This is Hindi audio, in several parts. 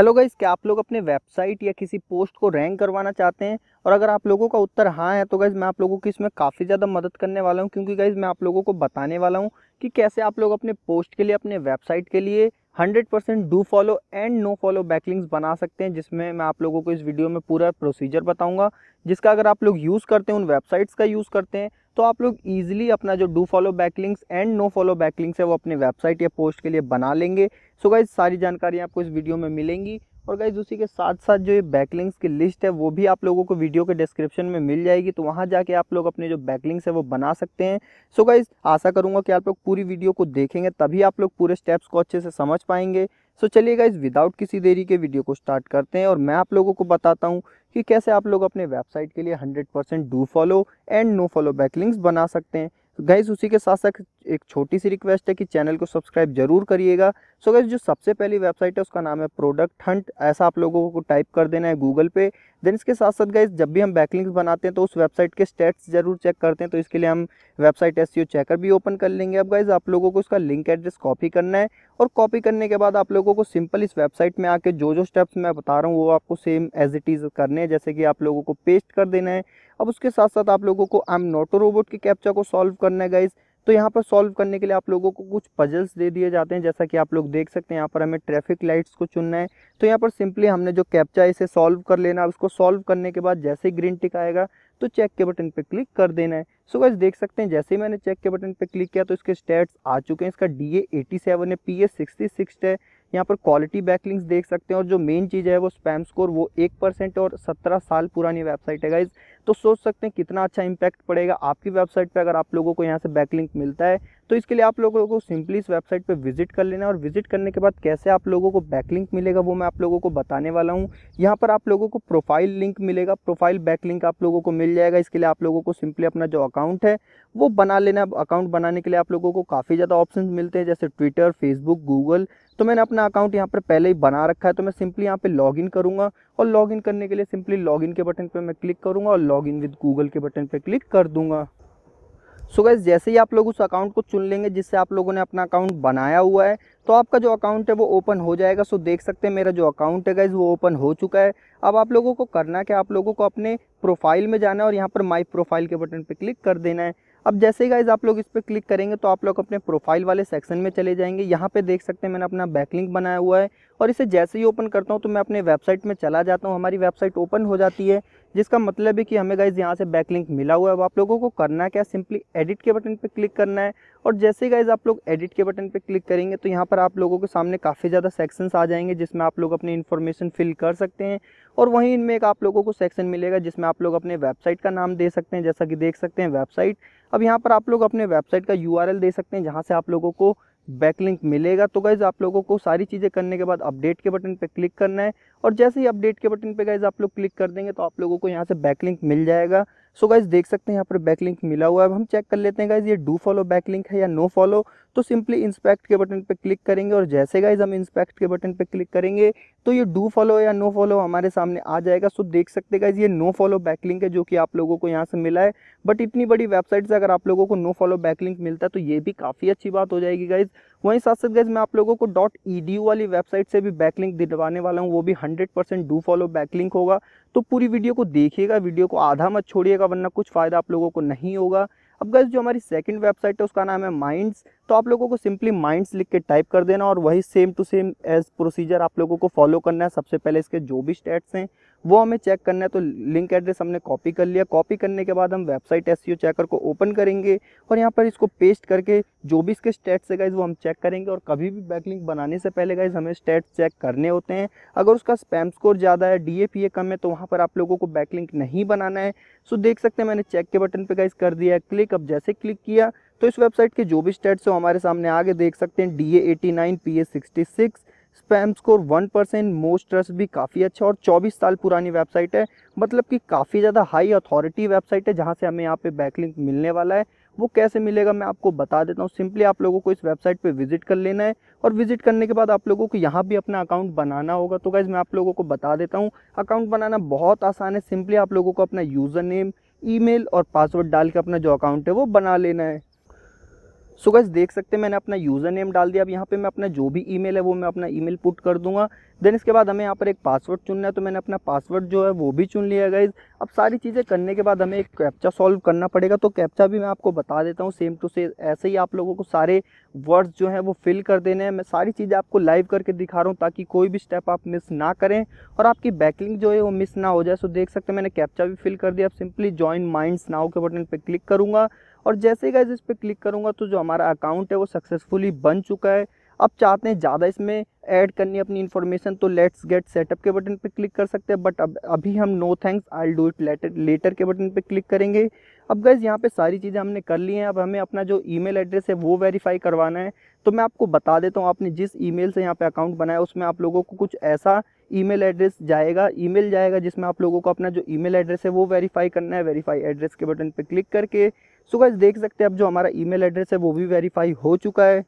हेलो गाइज क्या आप लोग अपने वेबसाइट या किसी पोस्ट को रैंक करवाना चाहते हैं और अगर आप लोगों का उत्तर हाँ है तो गाइज़ मैं आप लोगों की इसमें काफ़ी ज़्यादा मदद करने वाला हूँ क्योंकि गाइज़ मैं आप लोगों को बताने वाला हूँ कि कैसे आप लोग अपने पोस्ट के लिए अपने वेबसाइट के लिए 100% percent do follow and no follow backlinks बना सकते हैं जिसमें मैं आप लोगों को इस वीडियो में पूरा प्रोसीजर बताऊंगा जिसका अगर आप लोग यूज़ करते हैं उन वेबसाइट्स का यूज़ करते हैं तो आप लोग ईजिली अपना जो do follow links and no follow links है वो अपने वेबसाइट या पोस्ट के लिए बना लेंगे सो so गाइज सारी जानकारी आपको इस वीडियो में मिलेंगी और गाइज उसी के साथ साथ जो ये बैकलिंग्स की लिस्ट है वो भी आप लोगों को वीडियो के डिस्क्रिप्शन में मिल जाएगी तो वहाँ जाके आप लोग अपने जो बैकलिंग्स है वो बना सकते हैं सो गाइज आशा करूँगा कि आप लोग पूरी वीडियो को देखेंगे तभी आप लोग पूरे स्टेप्स को अच्छे से समझ पाएंगे सो चलिए गाइज विदाउट किसी देरी के वीडियो को स्टार्ट करते हैं और मैं आप लोगों को बताता हूँ कि कैसे आप लोग अपने वेबसाइट के लिए hundred percent do follow and no follow backlinks बना सकते हैं तो गाइज उसी के साथ साथ एक छोटी सी रिक्वेस्ट है कि चैनल को सब्सक्राइब जरूर करिएगा सो गाइज जो सबसे पहली वेबसाइट है उसका नाम है प्रोडक्ट हंट ऐसा आप लोगों को टाइप कर देना है गूगल पे देन इसके साथ साथ गाइज जब भी हम बैकलिंक्स बनाते हैं तो उस वेबसाइट के स्टेट्स जरूर चेक करते हैं तो इसके लिए हम वेबसाइट एस चेकर भी ओपन कर लेंगे अब गाइज आप लोगों को इसका लिंक एड्रेस कॉपी करना है और कॉपी करने के बाद आप लोगों को सिंपल इस वेबसाइट में आके जो जो स्टेप्स मैं बता रहा हूँ वो आपको सेम एज इट इज़ करने हैं जैसे कि आप लोगों को पेस्ट कर देना है अब उसके साथ साथ आप लोगों को आई एम नोटो रोबोट के कैप्चा को सॉल्व करना है गाइज़ तो यहाँ पर सॉल्व करने के लिए आप लोगों को कुछ पजल्स दे दिए जाते हैं जैसा कि आप लोग देख सकते हैं यहाँ पर हमें ट्रैफिक लाइट्स को चुनना है तो यहाँ पर सिंपली हमने जो कैप्चा इसे सॉल्व कर लेना है उसको सॉल्व करने के बाद जैसे ही ग्रीन टिक आएगा तो चेक के बटन पर क्लिक कर देना है सो गाइज देख सकते हैं जैसे ही मैंने चेक के बटन पर क्लिक किया तो इसके स्टेट्स आ चुके हैं इसका डी ए एटी सेवन है पी ए सिक्सटी सिक्स है यहाँ पर क्वालिटी बैकलिंग्स देख सकते हैं और जो मेन चीज़ है वो स्पैम स्कोर वो एक परसेंट और सत्रह साल पुरानी वेबसाइट है गाइज तो सोच सकते हैं कितना अच्छा इम्पैक्ट पड़ेगा आपकी वेबसाइट पे अगर आप लोगों को यहाँ से बैकलिंक मिलता है तो इसके लिए आप लोगों को सिंपली इस वेबसाइट पे विजिट कर लेना और विजिट करने के बाद कैसे आप लोगों को बैकलिंक मिलेगा वो मैं आप लोगों को बताने वाला हूँ यहाँ पर आप लोगों को प्रोफाइल लिंक मिलेगा प्रोफाइल बैक लिंक आप लोगों को मिल जाएगा इसके लिए आप लोगों को सिंपली अपना जो अकाउंट है वो बना लेना अकाउंट बनाने के लिए आप लोगों को काफ़ी ज़्यादा ऑप्शन मिलते हैं जैसे ट्विटर फेसबुक गूगल तो मैंने अपना अकाउंट यहाँ पर पहले ही बना रखा है तो मैं सिंपली यहाँ पर लॉग इन और लॉगिन करने के लिए सिंपली लॉगिन के बटन पे मैं क्लिक करूंगा और लॉगिन विद गूगल के बटन पे क्लिक कर दूंगा सो so गैस जैसे ही आप लोग उस अकाउंट को चुन लेंगे जिससे आप लोगों ने अपना अकाउंट बनाया हुआ है तो आपका जो अकाउंट है वो ओपन हो जाएगा सो so देख सकते हैं मेरा जो अकाउंट है गैस वो ओपन हो चुका है अब आप लोगों को करना क्या आप लोगों को अपने प्रोफाइल में जाना है और यहाँ पर माई प्रोफाइल के बटन पर क्लिक कर देना है अब जैसे ही गाइज आप लोग इस पर क्लिक करेंगे तो आप लोग अपने प्रोफाइल वाले सेक्शन में चले जाएंगे यहाँ पे देख सकते हैं मैंने अपना बैकलिंक बनाया हुआ है और इसे जैसे ही ओपन करता हूँ तो मैं अपने वेबसाइट में चला जाता हूँ हमारी वेबसाइट ओपन हो जाती है जिसका मतलब है कि हमें गाइज यहाँ से बैकलिंक मिला हुआ है अब आप लोगों को करना क्या सिंपली एडिट के बटन पर क्लिक करना है और जैसे गाइज आप लोग एडिट के बटन पर क्लिक करेंगे तो यहाँ पर आप लोगों के सामने काफ़ी ज़्यादा सेक्शंस आ जाएंगे जिसमें आप लोग अपनी इन्फॉर्मेशन फिल कर सकते हैं और वहीं इनमें एक आप लोगों को सेक्शन मिलेगा जिसमें आप लोग अपने वेबसाइट का नाम दे सकते हैं जैसा कि देख सकते हैं वेबसाइट अब यहाँ पर आप लोग अपने वेबसाइट का यू दे सकते हैं जहाँ से आप लोगों को बैकलिंक मिलेगा तो गाइज़ आप लोगों को सारी चीज़ें करने के बाद अपडेट के बटन पर क्लिक करना है और जैसे ही अपडेट के बटन पे गाइज़ आप लोग क्लिक कर देंगे तो आप लोगों को यहाँ से बैकलिंक मिल जाएगा सो so गाइज़ देख सकते हैं यहाँ पर बैकलिंक मिला हुआ है अब हम चेक कर लेते हैं गाइज़ ये डू फॉलो बैकलिंक है या नो फॉलो तो सिंपली इंस्पेक्ट के बटन पर क्लिक करेंगे और जैसे गाइज हम इंस्पेक्ट के बटन पर क्लिक करेंगे तो ये डू फॉलो या नो फॉलो हमारे सामने आ जाएगा सो देख सकते गाइज ये नो फॉलो बैकलिंक है जो कि आप लोगों को यहाँ से मिला है बट इतनी बड़ी वेबसाइट से अगर आप लोगों को नो फॉलो बैकलिंक मिलता है तो ये भी काफ़ी अच्छी बात हो जाएगी गाइज वहीं साथ साथ गाइज़ मैं आप लोगों को डॉट ई वाली वेबसाइट से भी बैकलिंक दिलवाने वाला हूँ वो भी hundred percent do follow backlink होगा तो पूरी वीडियो को देखिएगा वीडियो को आधा मत छोड़िएगा वरना कुछ फ़ायदा आप लोगों को नहीं होगा अब गैस जो हमारी सेकंड वेबसाइट है उसका नाम है माइंड्स तो आप लोगों को सिंपली माइंड्स लिख के टाइप कर देना और वही same to same as procedure आप लोगों को फॉलो करना है सबसे पहले इसके जो भी स्टेट्स हैं वो हमें चेक करना है तो लिंक एड्रेस हमने कॉपी कर लिया कॉपी करने के बाद हम वेबसाइट एस चेकर को ओपन करेंगे और यहाँ पर इसको पेस्ट करके जो भी इसके स्टेट्स है गाइज वो हम चेक करेंगे और कभी भी बैकलिंक बनाने से पहले गाइज हमें स्टेट्स चेक करने होते हैं अगर उसका स्पैम स्कोर ज़्यादा है डी कम है तो वहाँ पर आप लोगों को बैकलिंक नहीं बनाना है सो देख सकते हैं मैंने चेक के बटन पर गाइज कर दिया क्लिक अब जैसे क्लिक किया तो इस वेबसाइट के जो भी स्टेट्स हो हमारे सामने आगे देख सकते हैं D A eighty nine P A sixty six spam score one percent most trust भी काफ़ी अच्छा और 24 साल पुरानी वेबसाइट है मतलब कि काफ़ी ज़्यादा हाई अथॉरिटी वेबसाइट है जहाँ से हमें यहाँ पे बैकलिंक मिलने वाला है वो कैसे मिलेगा मैं आपको बता देता हूँ सिंपली आप लोगों को इस वेबसाइट पे विजिट कर लेना है और विजिट करने के बाद आप लोगों को यहाँ भी अपना अकाउंट बनाना होगा तो गाइज़ मैं आप लोगों को बता देता हूँ अकाउंट बनाना बहुत आसान है सिंपली आप लोगों को अपना यूज़र नेम ई और पासवर्ड डाल के अपना जो अकाउंट है वो बना लेना है सो गैस देख सकते हैं मैंने अपना यूज़र नेम डाल दिया अब यहाँ पे मैं अपना जो भी ईमेल है वो मैं अपना ईमेल पुट कर दूंगा देन इसके बाद हमें यहाँ पर एक पासवर्ड चुनना है तो मैंने अपना पासवर्ड जो है वो भी चुन लिया गाइज अब सारी चीज़ें करने के बाद हमें एक कैप्चा सॉल्व करना पड़ेगा तो कैप्चा भी मैं आपको बता देता हूँ सेम टू सेम ऐसे ही आप लोगों को सारे वर्ड्स जो हैं वो फिल कर देने हैं मैं सारी चीज़ें आपको लाइव करके दिखा रहा हूँ ताकि कोई भी स्टेप आप मिस ना करें और आपकी बैकलिंग जो है वो मिस ना हो जाए सो देख सकते हैं मैंने कैप्चा भी फिल कर दिया अब सिंपली ज्वाइन माइंड्स नाव के बटन पर क्लिक करूँगा और जैसे ही गाइज इस पर क्लिक करूँगा तो जो हमारा अकाउंट है वो सक्सेसफुली बन चुका है अब चाहते हैं ज़्यादा इसमें ऐड करनी अपनी इन्फॉर्मेशन तो लेट्स गेट सेटअप के बटन पर क्लिक कर सकते हैं बट अब अभी हम no thanks I do it later later के बटन पर क्लिक करेंगे अब गैज़ यहाँ पे सारी चीज़ें हमने कर ली हैं अब हमें अपना जो ईमेल एड्रेस है वो वेरीफाई करवाना है तो मैं आपको बता देता हूँ आपने जिस ईमेल से यहाँ पे अकाउंट बनाया उसमें आप लोगों को कुछ ऐसा ईमेल एड्रेस जाएगा ईमेल जाएगा जिसमें आप लोगों को अपना जो ईमेल एड्रेस है वो वेरीफाई करना है वेरीफाई एड्रेस के बटन पर क्लिक करके सो गाइज देख सकते हैं अब जो हमारा ईमेल एड्रेस है वो भी वेरीफाई हो चुका है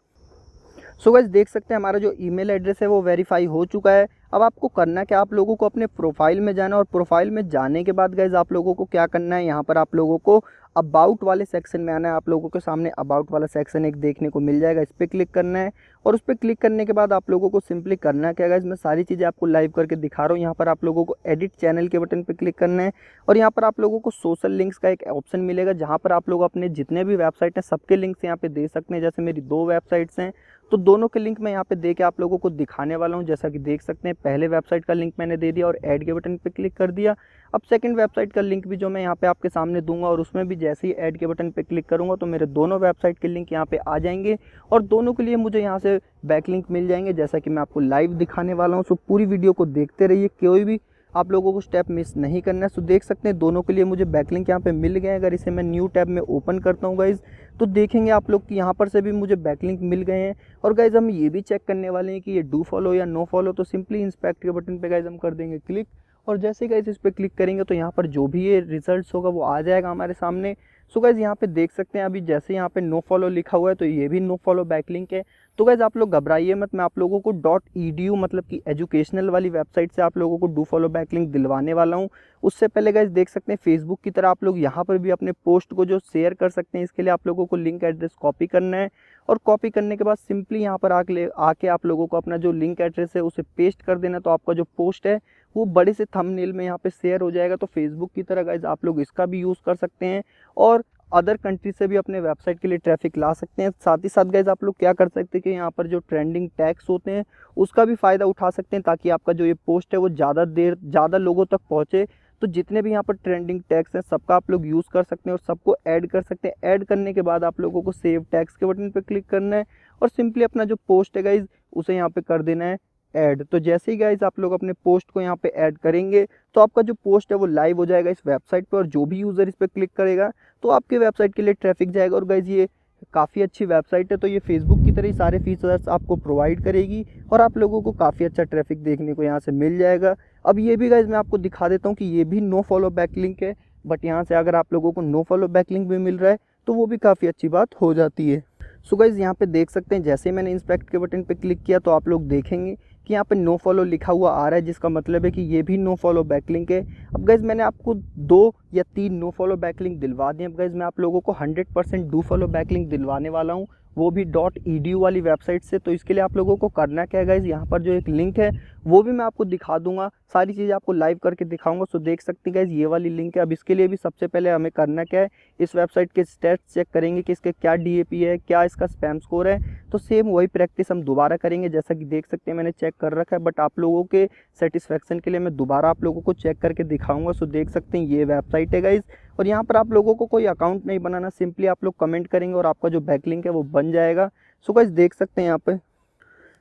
सो गैस देख सकते हैं हमारा जो ईमेल एड्रेस है वो वेरीफाई हो चुका है अब आपको करना क्या आप लोगों को अपने प्रोफाइल में जाना और प्रोफाइल में जाने के बाद गैज़ आप लोगों को क्या करना है यहाँ पर आप लोगों को अबाउट वाले सेक्शन में आना है आप लोगों के सामने अबाउट वाला सेक्शन एक देखने को मिल जाएगा इस पर क्लिक करना है और उस पर क्लिक करने के बाद आप लोगों को सिंपली करना है क्या गाइज मैं सारी चीज़ें आपको लाइव करके दिखा रहा हूँ यहाँ पर आप लोगों को एडिट चैनल के बटन पर क्लिक करना है और यहाँ पर आप लोगों को सोशल लिंक्स का एक ऑप्शन मिलेगा जहाँ पर आप लोग अपने जितने भी वेबसाइट हैं सबके लिंक्स यहाँ पर दे सकते हैं जैसे मेरी दो वेबसाइट्स हैं तो दोनों के लिंक मैं यहाँ पे दे के आप लोगों को दिखाने वाला हूँ जैसा कि देख सकते हैं पहले वेबसाइट का लिंक मैंने दे दिया और ऐड के बटन पे क्लिक कर दिया अब सेकंड वेबसाइट का लिंक भी जो मैं यहाँ पे आपके सामने दूंगा और उसमें भी जैसे ही ऐड के बटन पे क्लिक करूँगा तो मेरे दोनों वेबसाइट के लिंक यहाँ पर आ जाएंगे और दोनों के लिए मुझे यहाँ से बैक लिंक मिल जाएंगे जैसा कि मैं आपको लाइव दिखाने वाला हूँ सो पूरी वीडियो को देखते रहिए कोई भी आप लोगों को स्टेप मिस नहीं करना है सो देख सकते हैं दोनों के लिए मुझे बैकलिंक यहाँ पे मिल गए अगर इसे मैं न्यू टैब में ओपन करता हूँ गाइज़ तो देखेंगे आप लोग कि यहाँ पर से भी मुझे बैकलिंक मिल गए हैं और गाइज़ हम ये भी चेक करने वाले हैं कि ये डू फॉलो या नो फॉलो तो सिंपली इंस्पेक्ट के बटन पर गाइज़ हम कर देंगे क्लिक और जैसे गाइज इस पर क्लिक करेंगे तो यहाँ पर जो भी ये रिजल्ट होगा वो आ जाएगा हमारे सामने सो गाइज यहाँ पे देख सकते हैं अभी जैसे यहाँ पे नो फॉलो लिखा हुआ है तो ये भी नो फॉलो बैकलिंक है तो गैज़ आप लोग घबराइए मत मैं आप लोगों को डॉट ई मतलब कि एजुकेशनल वाली वेबसाइट से आप लोगों को डू फॉलो बैक लिंक दिलवाने वाला हूँ उससे पहले गैज़ देख सकते हैं फेसबुक की तरह आप लोग यहाँ पर भी अपने पोस्ट को जो शेयर कर सकते हैं इसके लिए आप लोगों को लिंक एड्रेस कॉपी करना है और कॉपी करने के बाद सिंपली यहाँ पर आके आके आप लोगों को अपना जो लिंक एड्रेस है उसे पेस्ट कर देना तो आपका जो पोस्ट है वो बड़े से थंबनेल में यहाँ पे शेयर हो जाएगा तो फेसबुक की तरह गाइज आप लोग इसका भी यूज़ कर सकते हैं और अदर कंट्री से भी अपने वेबसाइट के लिए ट्रैफिक ला सकते हैं साथ ही साथ गैज़ आप लोग क्या कर सकते हैं कि यहाँ पर जो ट्रेंडिंग टैक्स होते हैं उसका भी फ़ायदा उठा सकते हैं ताकि आपका जो ये पोस्ट है वो ज़्यादा देर ज़्यादा लोगों तक पहुँचे तो जितने भी यहाँ पर ट्रेंडिंग टैक्स हैं सबका आप लोग यूज़ कर सकते हैं और सबको ऐड कर सकते हैं ऐड करने के बाद आप लोगों को सेव टैक्स के बटन पर क्लिक करना है और सिंपली अपना जो पोस्ट है गाइज उसे यहाँ पर कर देना है ऐड तो जैसे ही गाइज आप लोग अपने पोस्ट को यहाँ पे ऐड करेंगे तो आपका जो पोस्ट है वो लाइव हो जाएगा इस वेबसाइट पर और जो भी यूज़र इस पर क्लिक करेगा तो आपके वेबसाइट के लिए ट्रैफिक जाएगा और गाइज ये काफ़ी अच्छी वेबसाइट है तो ये फेसबुक की तरह ही सारे फीचर्स आपको प्रोवाइड करेगी और आप लोगों को काफ़ी अच्छा ट्रैफिक देखने को यहाँ से मिल जाएगा अब ये भी गाइज मैं आपको दिखा देता हूँ कि ये भी नो फॉलो बैक लिंक है बट यहाँ से अगर आप लोगों को नो फॉलो बैक लिंक भी मिल रहा है तो वो भी काफ़ी अच्छी बात हो जाती है सो गाइज़ यहाँ पे देख सकते हैं जैसे मैंने इंस्पेक्ट के बटन पे क्लिक किया तो आप लोग देखेंगे कि यहाँ पे नो फॉलो लिखा हुआ आ रहा है जिसका मतलब है कि ये भी नो फॉलो बैकलिंक है अब गैज़ मैंने आपको दो या तीन नो फॉलो बैकलिंग दिलवा दी अब गैज़ मैं आप लोगों को hundred percent do follow backlink दिलवाने वाला हूँ वो भी डॉट ई वाली वेबसाइट से तो इसके लिए आप लोगों को करना क्या है गाइज यहाँ पर जो एक लिंक है वो भी मैं आपको दिखा दूंगा सारी चीज़ें आपको लाइव करके दिखाऊंगा सो देख सकते हैं गाइज ये वाली लिंक है अब इसके लिए भी सबसे पहले हमें करना क्या है इस वेबसाइट के स्टेट्स चेक करेंगे कि इसके क्या डी है क्या इसका स्पैम स्कोर है तो सेम वही प्रैक्टिस हम दोबारा करेंगे जैसा कि देख सकते हैं मैंने चेक कर रखा है बट आप लोगों के सेटिस्फेक्शन के लिए मैं दोबारा आप लोगों को चेक करके दिखाऊँगा सो देख सकते हैं ये वेबसाइट है गाइज़ और यहाँ पर आप लोगों को कोई अकाउंट नहीं बनाना सिंपली आप लोग कमेंट करेंगे और आपका जो बैक लिंक है वो बन जाएगा सो गाइज देख सकते हैं यहाँ पर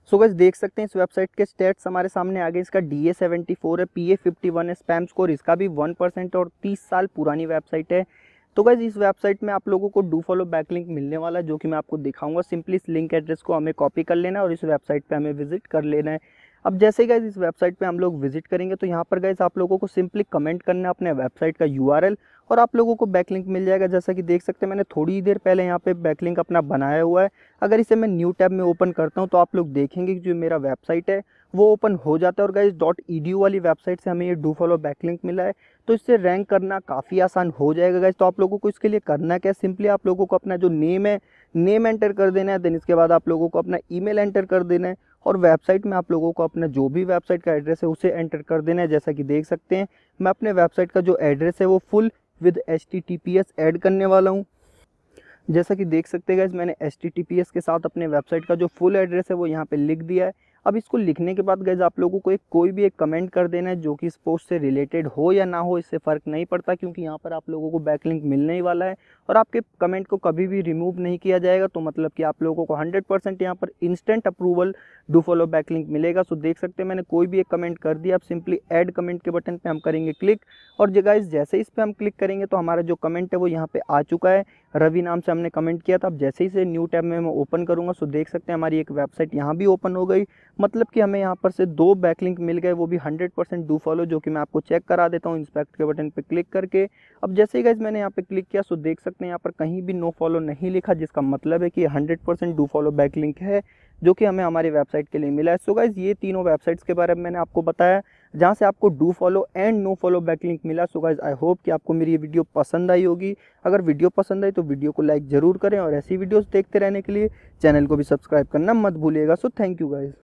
सो गज देख सकते हैं इस वेबसाइट के स्टेट्स हमारे सामने आ गए इसका डी ए सेवेंटी फोर है पी ए फिफ्टी वन है स्पैम स्कोर इसका भी वन परसेंट और तीस साल पुरानी वेबसाइट है तो गज इस वेबसाइट में आप लोगों को डू फॉलो बैक लिंक मिलने वाला है जो कि मैं आपको दिखाऊंगा सिंपली इस लिंक एड्रेस को हमें कॉपी कर लेना है और इस वेबसाइट पर हमें विजिट कर लेना है अब जैसे गए इस वेबसाइट पे हम लोग विजिट करेंगे तो यहाँ पर गए आप लोगों को सिंपली कमेंट करना है अपने वेबसाइट का यू और आप लोगों को बैकलिंक मिल जाएगा जैसा कि देख सकते हैं मैंने थोड़ी देर पहले यहाँ पे बैकलिंक अपना बनाया हुआ है अगर इसे मैं न्यू टैब में ओपन करता हूँ तो आप लोग देखेंगे कि जो मेरा वेबसाइट है वो ओपन हो जाता है और गाइज डॉट ई वाली वेबसाइट से हमें ये डू फॉलो बैकलिंक मिला है तो इससे रैंक करना काफ़ी आसान हो जाएगा गाइज तो आप लोगों को इसके लिए करना क्या सिंपली आप लोगों को अपना जो नेम है नेम एंटर कर देना है देन इसके बाद आप लोगों को अपना ई एंटर कर देना है और वेबसाइट में आप लोगों को अपना जो भी वेबसाइट का एड्रेस है उसे एंटर कर देना है जैसा कि देख सकते हैं मैं अपने वेबसाइट का जो एड्रेस है वो फुल विद एच ऐड करने वाला हूँ जैसा कि देख सकते हैं मैंने एच के साथ अपने वेबसाइट का जो फुल एड्रेस है वो यहाँ पे लिख दिया है अब इसको लिखने के बाद गैज़ आप लोगों को एक कोई भी एक कमेंट कर देना है जो कि इस पोस्ट से रिलेटेड हो या ना हो इससे फ़र्क नहीं पड़ता क्योंकि यहाँ पर आप लोगों को बैकलिंक मिलने ही वाला है और आपके कमेंट को कभी भी रिमूव नहीं किया जाएगा तो मतलब कि आप लोगों को हंड्रेड परसेंट यहाँ पर instant approval do follow backlink मिलेगा सो देख सकते हैं मैंने कोई भी एक कमेंट कर दिया आप सिंपली एड कमेंट के बटन पर हम करेंगे क्लिक और जगह जैसे इस पर हम क्लिक करेंगे तो हमारा जो कमेंट है वो यहाँ पर आ चुका है रवि नाम से हमने कमेंट किया था अब जैसे ही से न्यू टैब में मैं ओपन करूँगा सो देख सकते हैं हमारी एक वेबसाइट यहाँ भी ओपन हो गई मतलब कि हमें यहाँ पर से दो बैकलिंक मिल गए वो भी हंड्रेड परसेंट डू फॉलो जो कि मैं आपको चेक करा देता हूँ इंस्पेक्ट के बटन पर क्लिक करके अब जैसे ही गाइज मैंने यहाँ पर क्लिक किया सो देख सकते हैं यहाँ पर कहीं भी नो फॉलो नहीं लिखा जिसका मतलब है कि hundred percent do follow backlink है जो कि हमें हमारी वेबसाइट के लिए मिला है सो गाइज़ ये तीनों वेबसाइट्स के बारे में मैंने आपको बताया जहाँ से आपको do follow and no follow back link मिला सो गाइज आई होप कि आपको मेरी ये वीडियो पसंद आई होगी अगर वीडियो पसंद आई तो वीडियो को लाइक ज़रूर करें और ऐसी वीडियोज़ देखते रहने के लिए चैनल को भी सब्सक्राइब करना मत भूलिएगा सो थैंक यू गाइज़